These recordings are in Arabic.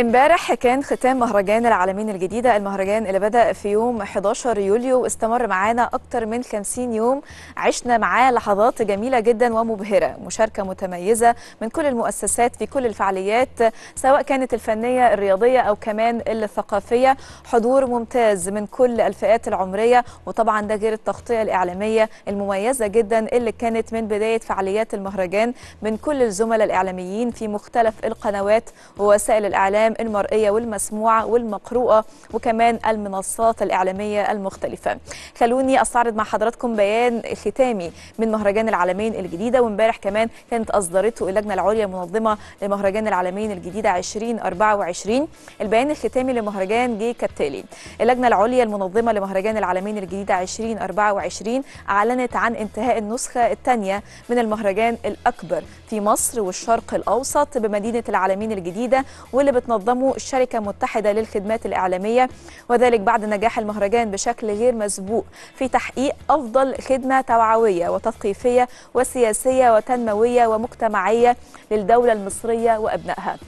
امبارح كان ختام مهرجان العالمين الجديدة المهرجان اللي بدأ في يوم 11 يوليو واستمر معانا أكتر من 50 يوم عشنا معاه لحظات جميلة جدا ومبهرة مشاركة متميزة من كل المؤسسات في كل الفعاليات سواء كانت الفنية الرياضية أو كمان الثقافية حضور ممتاز من كل الفئات العمرية وطبعا ده غير التغطية الإعلامية المميزة جدا اللي كانت من بداية فعاليات المهرجان من كل الزملاء الإعلاميين في مختلف القنوات ووسائل الإعلام الأعلام المرئية والمسموعة والمقروءة وكمان المنصات الإعلامية المختلفة خلوني أستعرض مع حضراتكم بيان ختامي من مهرجان العالمين الجديدة وامبارح كمان كانت أصدرته اللجنة العليا المنظمة لمهرجان العالمين الجديدة 2024 البيان الختامي لمهرجان جه كالتالي اللجنة العليا المنظمة لمهرجان العالمين الجديدة 2024 أعلنت عن انتهاء النسخة الثانية من المهرجان الأكبر في مصر والشرق الأوسط بمدينة العالمين الجديدة واللي بتنظم نظمه الشركة المتحدة للخدمات الإعلامية وذلك بعد نجاح المهرجان بشكل غير مسبوق في تحقيق أفضل خدمة توعوية وتثقيفية وسياسية وتنموية ومجتمعية للدولة المصرية وأبنائها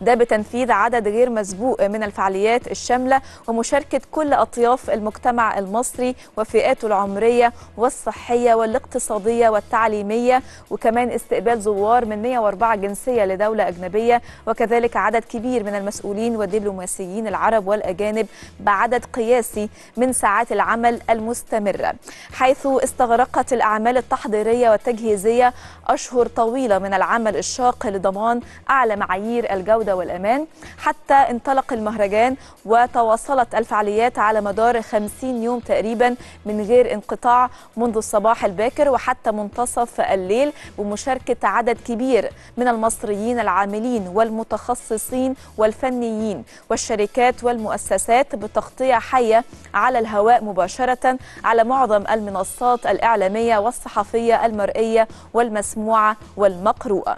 ده بتنفيذ عدد غير مسبوق من الفعاليات الشاملة ومشاركة كل أطياف المجتمع المصري وفئاته العمرية والصحية والاقتصادية والتعليمية وكمان استقبال زوار من 104 جنسية لدولة أجنبية وكذلك عدد كبير من المسؤولين والدبلوماسيين العرب والأجانب بعدد قياسي من ساعات العمل المستمرة حيث استغرقت الأعمال التحضيرية والتجهيزية أشهر طويلة من العمل الشاق لضمان أعلى معايير الجودة العودة والأمان حتى انطلق المهرجان وتواصلت الفعاليات على مدار 50 يوم تقريبا من غير انقطاع منذ الصباح الباكر وحتى منتصف الليل بمشاركة عدد كبير من المصريين العاملين والمتخصصين والفنيين والشركات والمؤسسات بتغطية حية على الهواء مباشرة على معظم المنصات الإعلامية والصحفية المرئية والمسموعة والمقروءة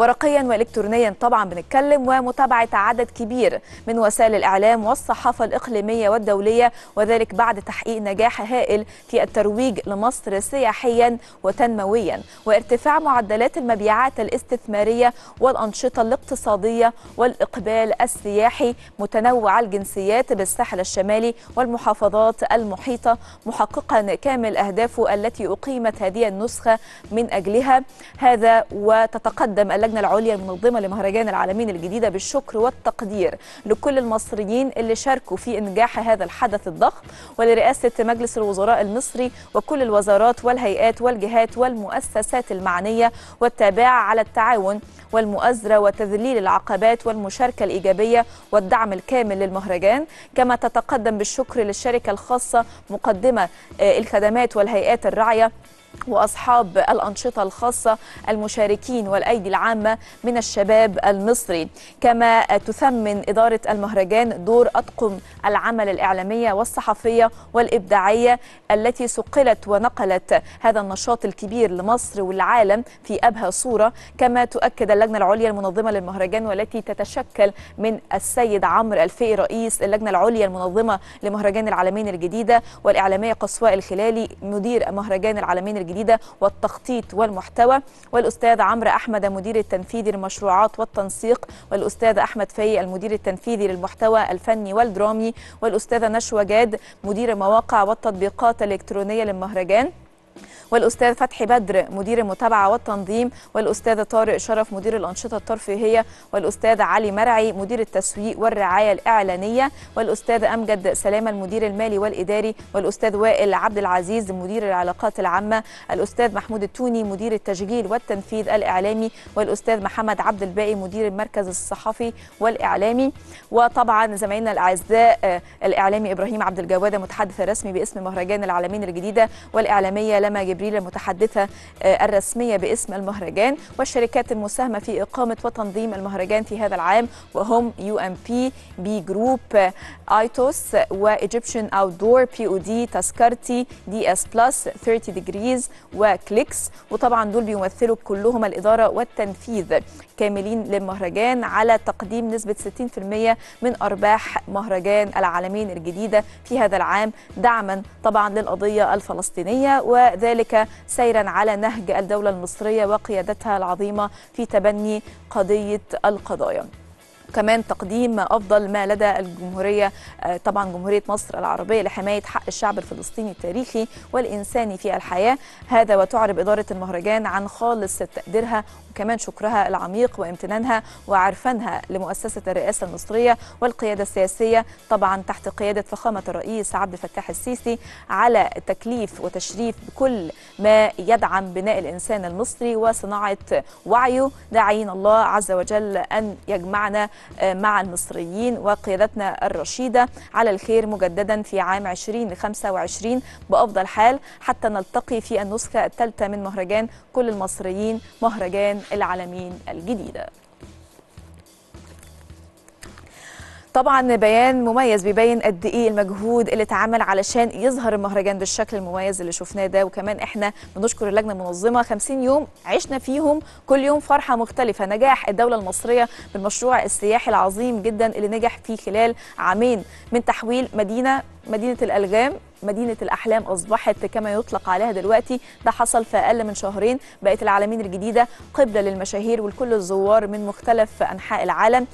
ورقيا وإلكترونيا طبعا بنتكلم ومتابعة عدد كبير من وسائل الإعلام والصحافة الإقليمية والدولية وذلك بعد تحقيق نجاح هائل في الترويج لمصر سياحيا وتنمويا وارتفاع معدلات المبيعات الاستثمارية والأنشطة الاقتصادية والإقبال السياحي متنوع الجنسيات بالساحل الشمالي والمحافظات المحيطة محققا كامل أهدافه التي أقيمت هذه النسخة من أجلها هذا وتتقدم اللجنة اللجنة العليا المنظمة لمهرجان العالمين الجديدة بالشكر والتقدير لكل المصريين اللي شاركوا في إنجاح هذا الحدث الضخم ولرئاسة مجلس الوزراء المصري وكل الوزارات والهيئات والجهات والمؤسسات المعنية والتابعة على التعاون والمؤازرة وتذليل العقبات والمشاركة الإيجابية والدعم الكامل للمهرجان كما تتقدم بالشكر للشركة الخاصة مقدمة آه، الخدمات والهيئات الراعية وأصحاب الأنشطة الخاصة المشاركين والأيدي العامة من الشباب المصري كما تثمن إدارة المهرجان دور أطقم العمل الإعلامية والصحفية والإبداعية التي سقلت ونقلت هذا النشاط الكبير لمصر والعالم في أبهى صورة كما تؤكد اللجنة العليا المنظمة للمهرجان والتي تتشكل من السيد عمرو الفقي رئيس اللجنة العليا المنظمة لمهرجان العالمين الجديدة والإعلامية قصواء الخلالي مدير مهرجان العالمين الجديدة والتخطيط والمحتوى والأستاذ عمرو أحمد مدير التنفيذي للمشروعات والتنسيق والأستاذ أحمد فايق المدير التنفيذي للمحتوى الفني والدرامي والأستاذة نشوى جاد مدير مواقع والتطبيقات الإلكترونية للمهرجان والاستاذ فتحي بدر مدير المتابعه والتنظيم والاستاذ طارق شرف مدير الانشطه الترفيهيه والاستاذ علي مرعي مدير التسويق والرعايه الاعلانيه والاستاذ امجد سلامه المدير المالي والاداري والاستاذ وائل عبد العزيز مدير العلاقات العامه الاستاذ محمود التوني مدير التشغيل والتنفيذ الاعلامي والاستاذ محمد عبد الباقي مدير المركز الصحفي والاعلامي وطبعا زمايلنا الاعزاء آه، الاعلامي ابراهيم عبد الجواد المتحدث الرسمي باسم مهرجان العالمين الجديده والاعلاميه لما جبريل المتحدثة آه، الرسمية باسم المهرجان والشركات المساهمة في إقامة وتنظيم المهرجان في هذا العام وهم يو ام بي بي جروب ايتوس وايجيبشن اوت دور بي او دي تذكرتي دي اس بلس 30 ديجريز وكليكس وطبعا دول بيمثلوا كلهم الإدارة والتنفيذ كاملين للمهرجان على تقديم نسبة 60% من أرباح مهرجان العالمين الجديدة في هذا العام دعما طبعا للقضية الفلسطينية و ذلك سيرا على نهج الدولة المصرية وقيادتها العظيمة في تبني قضية القضايا كمان تقديم أفضل ما لدى الجمهورية آه، طبعا جمهورية مصر العربية لحماية حق الشعب الفلسطيني التاريخي والإنساني في الحياة هذا وتعرب إدارة المهرجان عن خالص تقديرها وكمان شكرها العميق وامتنانها وعرفانها لمؤسسة الرئاسة المصرية والقيادة السياسية طبعا تحت قيادة فخامة الرئيس عبد الفتاح السيسي على تكليف وتشريف بكل ما يدعم بناء الإنسان المصري وصناعة وعيه داعين الله عز وجل أن يجمعنا آه، مع المصريين وقيادتنا الرشيدة على الخير مجددا في عام 2025 بأفضل حال حتى نلتقي في النسخة الثالثة من مهرجان كل المصريين مهرجان العالمين الجديدة طبعا بيان مميز بيبين قد ايه المجهود اللي اتعمل علشان يظهر المهرجان بالشكل المميز اللي شفناه ده وكمان احنا بنشكر اللجنه المنظمه 50 يوم عشنا فيهم كل يوم فرحه مختلفه نجاح الدوله المصريه بالمشروع السياحي العظيم جدا اللي نجح في خلال عامين من تحويل مدينه مدينه الالغام مدينة الأحلام أصبحت كما يطلق عليها دلوقتي ده حصل في أقل من شهرين بقت العالمين الجديدة قبلة للمشاهير ولكل الزوار من مختلف أنحاء العالم